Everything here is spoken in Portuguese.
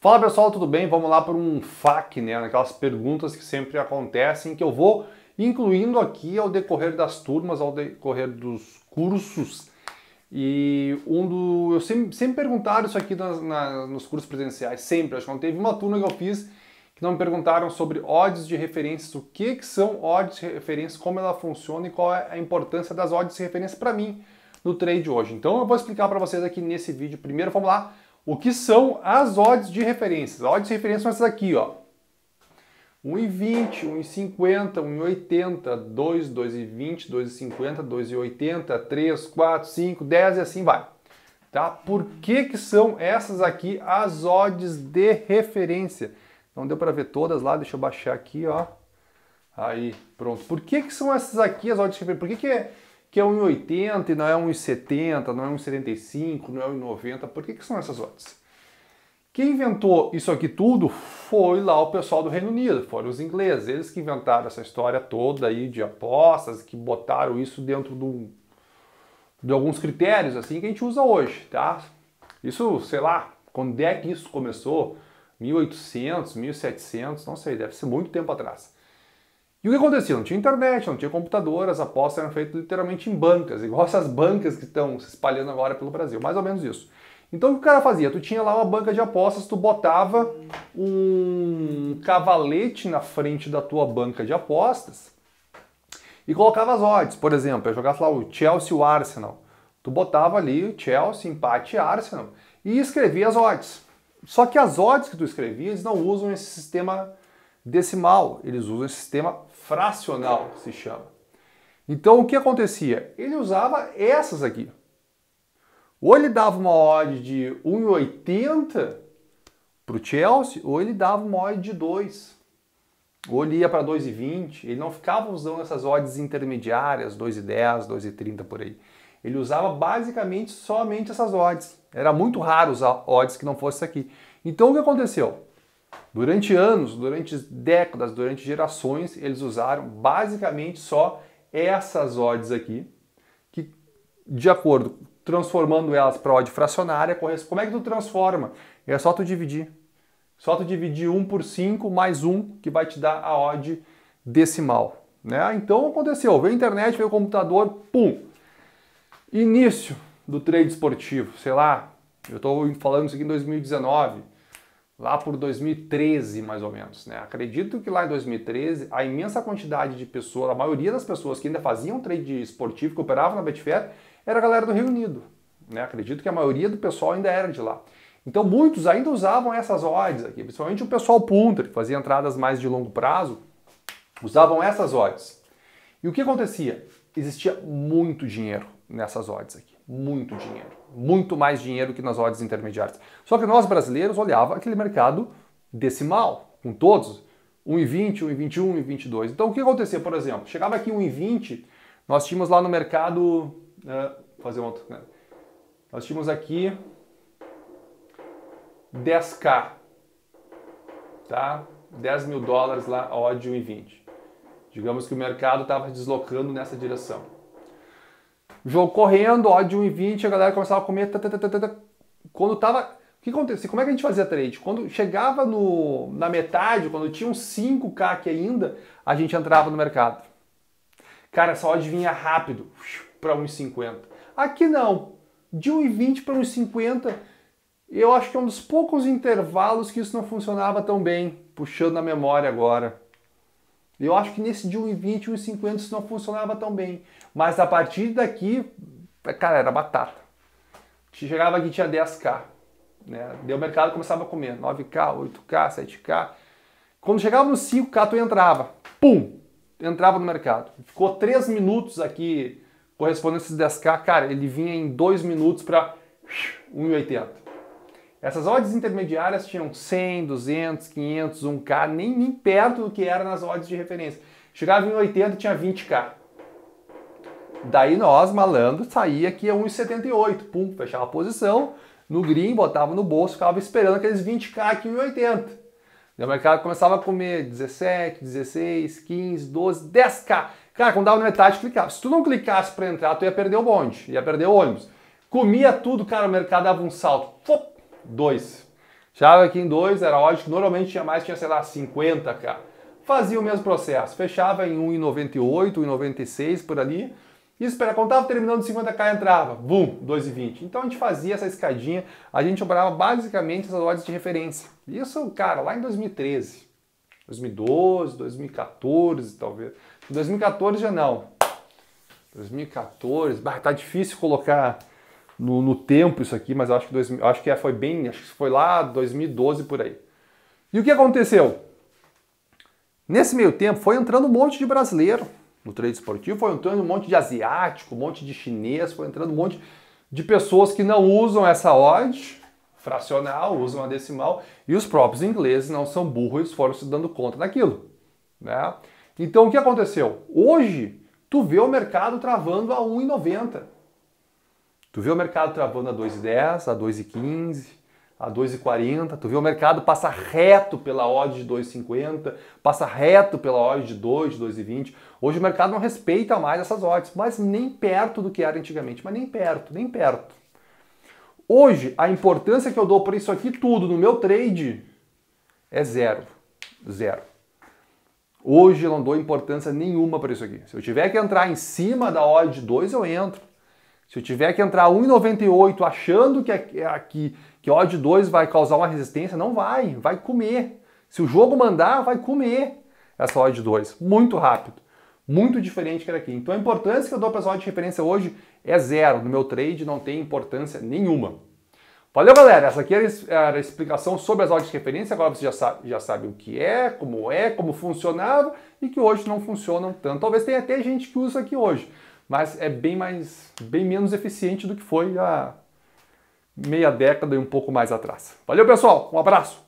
Fala pessoal, tudo bem? Vamos lá para um FAQ, né? Aquelas perguntas que sempre acontecem, que eu vou incluindo aqui ao decorrer das turmas, ao decorrer dos cursos. E um do. Eu sempre, sempre perguntaram isso aqui nas, na, nos cursos presenciais, sempre. Acho que não teve uma turma que eu fiz que não me perguntaram sobre odds de referência. o que, que são odds de referência? como ela funciona e qual é a importância das odds de referência para mim no trade hoje. Então eu vou explicar para vocês aqui nesse vídeo. Primeiro, vamos lá o que são as odds de referência. As odds de referência são essas aqui, ó. 1,20, 1,50, 1,80, 2, 2,20, 2,50, 2,80, 3, 4, 5, 10 e assim vai. Tá? Por que que são essas aqui as odds de referência? Não deu para ver todas lá, deixa eu baixar aqui, ó. Aí, pronto. Por que que são essas aqui as odds de referência? Por que que é que é 1,80 e não é 1,70, não é 1,75, não é 1,90. Por que, que são essas odds? Quem inventou isso aqui tudo foi lá o pessoal do Reino Unido, foram os ingleses, eles que inventaram essa história toda aí de apostas, que botaram isso dentro de alguns critérios assim que a gente usa hoje, tá? Isso, sei lá, quando é que isso começou? 1800, 1700, não sei, deve ser muito tempo atrás. E o que acontecia? Não tinha internet, não tinha computador, as apostas eram feitas literalmente em bancas, igual essas bancas que estão se espalhando agora pelo Brasil, mais ou menos isso. Então o que o cara fazia? Tu tinha lá uma banca de apostas, tu botava um cavalete na frente da tua banca de apostas e colocava as odds. Por exemplo, eu jogava lá o Chelsea o Arsenal. Tu botava ali Chelsea, empate Arsenal e escrevia as odds. Só que as odds que tu escrevias não usam esse sistema decimal, eles usam esse sistema fracional, se chama. Então o que acontecia? Ele usava essas aqui. Ou ele dava uma odd de 1,80 para o Chelsea, ou ele dava uma odd de 2. Ou ele ia para 2,20. Ele não ficava usando essas odds intermediárias, 2,10, 2,30 por aí. Ele usava basicamente somente essas odds. Era muito raro usar odds que não fosse aqui. Então o que aconteceu? Durante anos, durante décadas, durante gerações, eles usaram basicamente só essas odds aqui, que de acordo, transformando elas para odd fracionária, como é que tu transforma? É só tu dividir. Só tu dividir 1 por 5 mais 1, que vai te dar a odd decimal. Né? Então aconteceu, veio a internet, veio o computador, pum! Início do trade esportivo, sei lá, eu estou falando isso aqui em 2019, lá por 2013, mais ou menos. Né? Acredito que lá em 2013, a imensa quantidade de pessoas, a maioria das pessoas que ainda faziam trade esportivo, que operavam na Betfair, era a galera do Reunido, Unido. Né? Acredito que a maioria do pessoal ainda era de lá. Então muitos ainda usavam essas odds aqui, principalmente o pessoal punter, que fazia entradas mais de longo prazo, usavam essas odds. E o que acontecia? Existia muito dinheiro nessas odds aqui muito dinheiro, muito mais dinheiro que nas odds intermediárias. Só que nós brasileiros olhava aquele mercado decimal, com todos, 1,20, 1,21, 1,22. Então o que acontecia, por exemplo? Chegava aqui 1,20, nós tínhamos lá no mercado, uh, fazer um outro, né? nós tínhamos aqui 10k, tá? 10 mil dólares lá, odd 1,20. Digamos que o mercado estava deslocando nessa direção jogo correndo, ó, de 1,20, a galera começava a comer. Tatatata, tá, tá, tá, quando tava. O que aconteceu? Como é que a gente fazia trade? Quando chegava no, na metade, quando tinha uns 5 aqui ainda, a gente entrava no mercado. Cara, essa odd vinha rápido para 1,50. Aqui não. De 1,20 para 1,50, eu acho que é um dos poucos intervalos que isso não funcionava tão bem, puxando na memória agora. Eu acho que nesse de 1,20, 1,50 isso não funcionava tão bem. Mas a partir daqui, cara, era batata. Chegava aqui tinha 10k. Né? Deu mercado começava a comer 9k, 8k, 7k. Quando chegava no 5k, tu entrava. Pum! Entrava no mercado. Ficou 3 minutos aqui correspondendo a esses 10k. Cara, ele vinha em 2 minutos para 1,80. Essas odds intermediárias tinham 100, 200, 500, 1K, nem, nem perto do que era nas odds de referência. Chegava em 80 tinha 20K. Daí nós, malandro, saía aqui a 1,78, pum, fechava a posição, no green, botava no bolso, ficava esperando aqueles 20K aqui em 80. O mercado começava a comer 17, 16, 15, 12, 10K. Cara, quando dava metade, clicava. Se tu não clicasse para entrar, tu ia perder o bonde, ia perder o ônibus. Comia tudo, cara, o mercado dava um salto. Fop, 2. Chave aqui em 2 era ódio que normalmente tinha mais, tinha, sei lá, 50k. Fazia o mesmo processo, fechava em 1,98, 1,96 por ali. E espera, contava terminando de 50k, entrava, bum, 2,20. Então a gente fazia essa escadinha, a gente operava basicamente essas odds de referência. Isso, cara, lá em 2013, 2012, 2014, talvez. 2014 já não. 2014, bah, tá difícil colocar no, no tempo isso aqui, mas acho que, dois, acho que é, foi bem, acho que foi lá 2012 por aí. E o que aconteceu? Nesse meio tempo foi entrando um monte de brasileiro no trade esportivo, foi entrando um monte de asiático, um monte de chinês, foi entrando um monte de pessoas que não usam essa odd fracional, usam a decimal, e os próprios ingleses não são burros, foram se dando conta daquilo, né? Então o que aconteceu? Hoje tu vê o mercado travando a 1,90. Tu vê o mercado travando a 2,10, a 2,15, a 2,40. Tu vê o mercado passa reto pela odd de 2,50, passa reto pela odd de 2, 2,20. Hoje o mercado não respeita mais essas odds, mas nem perto do que era antigamente. Mas nem perto, nem perto. Hoje, a importância que eu dou para isso aqui tudo no meu trade é zero. Zero. Hoje eu não dou importância nenhuma para isso aqui. Se eu tiver que entrar em cima da odd de 2, eu entro. Se eu tiver que entrar 1,98 achando que aqui que odd 2 vai causar uma resistência, não vai, vai comer. Se o jogo mandar, vai comer essa odd 2, muito rápido. Muito diferente que era aqui. Então a importância que eu dou para as odds de referência hoje é zero. No meu trade não tem importância nenhuma. Valeu, galera. Essa aqui era a explicação sobre as odds de referência. Agora você já sabe, já sabe o que é, como é, como funcionava e que hoje não funcionam tanto. Talvez tenha até gente que usa aqui hoje mas é bem mais, bem menos eficiente do que foi há meia década e um pouco mais atrás. Valeu, pessoal. Um abraço.